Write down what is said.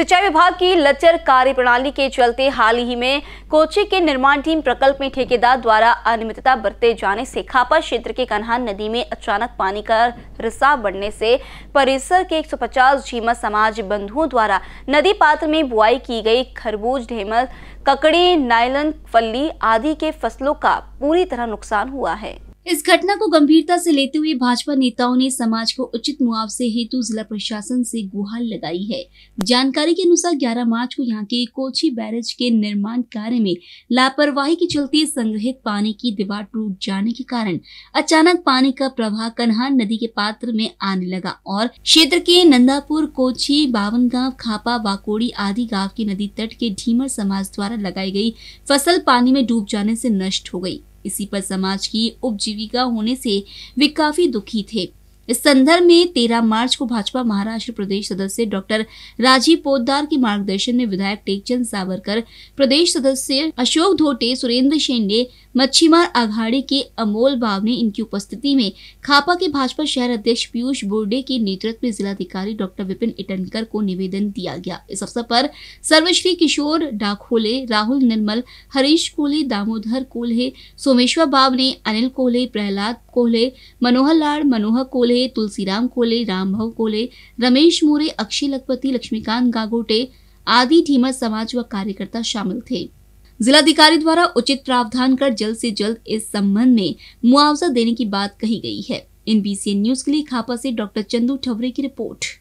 सिंचाई विभाग की लचर कार्य प्रणाली के चलते हाल ही में कोची के निर्माण टीम प्रकल्प में ठेकेदार द्वारा अनियमितता बरते जाने से खापा क्षेत्र के कन्हान नदी में अचानक पानी का रिसाव बढ़ने से परिसर के 150 झीमा समाज बंधुओं द्वारा नदी पात्र में बुआई की गई खरबूज ढेमल ककड़ी नायलन फल्ली आदि के फसलों का पूरी तरह नुकसान हुआ है इस घटना को गंभीरता से लेते हुए भाजपा नेताओं ने समाज को उचित मुआवजे हेतु जिला प्रशासन से गुहार लगाई है जानकारी के अनुसार 11 मार्च को यहाँ के कोची बैरेज के निर्माण कार्य में लापरवाही के चलते संग्रहित पानी की दीवार टूट जाने के कारण अचानक पानी का प्रवाह कन्हान नदी के पात्र में आने लगा और क्षेत्र के नंदापुर कोची बावन गाँव खापा बाकोड़ी आदि गाँव के नदी तट के ढीमर समाज द्वारा लगाई गई फसल पानी में डूब जाने से नष्ट हो गयी इसी पर समाज की उपजीविका होने से वे काफी दुखी थे इस संदर्भ में 13 मार्च को भाजपा महाराष्ट्र प्रदेश सदस्य डॉक्टर राजीव पोदार के मार्गदर्शन में विधायक टेकचंद सावरकर प्रदेश सदस्य अशोक धोटे सुरेंद्र शेंडे मच्छीमार अघाड़ी के अमोल बाब ने इनकी उपस्थिति में खापा के भाजपा शहर अध्यक्ष पीयूष बोर्डे के नेतृत्व में जिलाधिकारी डॉक्टर विपिन इटनकर को निवेदन दिया गया इस अवसर पर सर्वश्री किशोर डाखोले राहुल निर्मल हरीश कोहले दामोदर कोल्हे सोमेश्वर बाब ने अनिल कोहले प्रहलाद कोहले मनोहर लाल मनोहर कोहले तुलसीराम राम रामभाऊ कोहले रमेश मोरे अक्षय लखपति लक्ष्मीकांत गागोटे आदि ढीमर समाज व कार्यकर्ता शामिल थे जिलाधिकारी द्वारा उचित प्रावधान कर जल्द से जल्द इस संबंध में मुआवजा देने की बात कही गई है इन बीसीएन न्यूज के लिए खापा से डॉक्टर चंदू ठवरे की रिपोर्ट